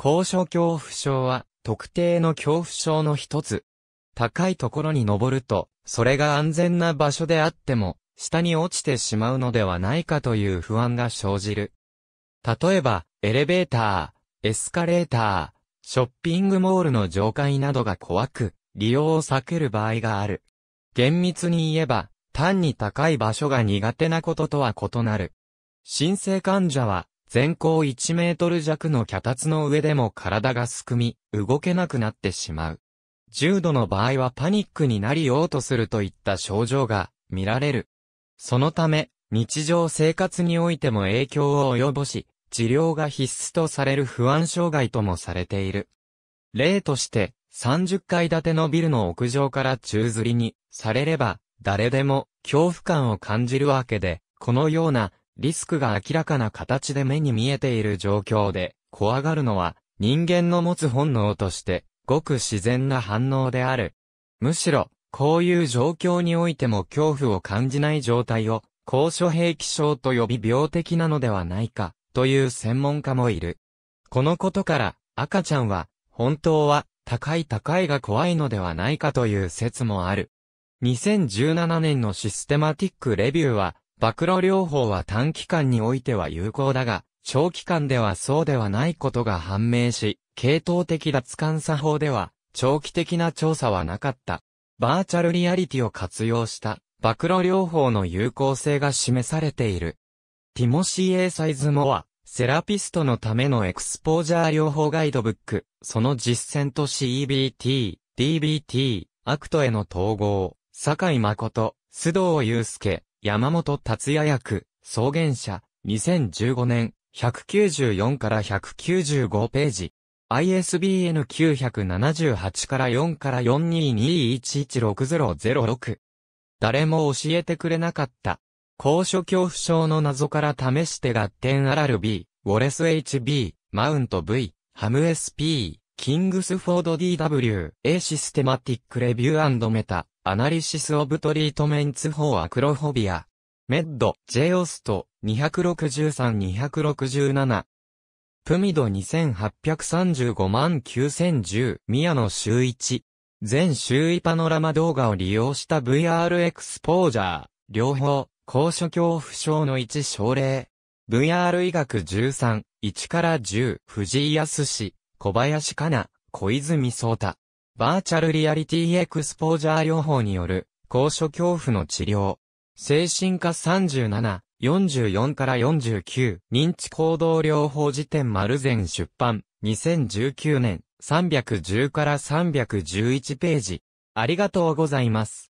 高所恐怖症は特定の恐怖症の一つ。高いところに登ると、それが安全な場所であっても、下に落ちてしまうのではないかという不安が生じる。例えば、エレベーター、エスカレーター、ショッピングモールの上階などが怖く、利用を避ける場合がある。厳密に言えば、単に高い場所が苦手なこととは異なる。新生患者は、全高1メートル弱の脚立の上でも体がすくみ、動けなくなってしまう。重度の場合はパニックになりようとするといった症状が見られる。そのため、日常生活においても影響を及ぼし、治療が必須とされる不安障害ともされている。例として、30階建てのビルの屋上から宙吊りにされれば、誰でも恐怖感を感じるわけで、このようなリスクが明らかな形で目に見えている状況で、怖がるのは、人間の持つ本能として、ごく自然な反応である。むしろ、こういう状況においても恐怖を感じない状態を、高所兵器症と呼び病的なのではないか、という専門家もいる。このことから、赤ちゃんは、本当は、高い高いが怖いのではないかという説もある。2017年のシステマティックレビューは、暴露療法は短期間においては有効だが、長期間ではそうではないことが判明し、系統的脱監作法では、長期的な調査はなかった。バーチャルリアリティを活用した、暴露療法の有効性が示されている。ティモシー・エーサイズモア、セラピストのためのエクスポージャー療法ガイドブック、その実践と CBT、DBT、アクトへの統合、坂井誠、須藤祐介、山本達也役、草原社、2015年、194から195ページ。ISBN 978から4から42211606。誰も教えてくれなかった。高所恐怖症の謎から試して合点 RRB、ウォレス HB、マウント V、ハム SP、キングスフォード DW、A システマティックレビューメタ、アナリシスオブトリートメンツフォーアクロフォビア。メッド、ジイ・オスト、263-267。プミド2835万9010、宮野周一。全周囲パノラマ動画を利用した VR エクスポージャー。両方、高所恐怖症の一症例。VR 医学13、1から10、藤井康小林かな、小泉聡太。バーチャルリアリティエクスポージャー療法による、高所恐怖の治療。精神科37、44から49、認知行動療法辞典丸善出版、2019年、310から311ページ。ありがとうございます。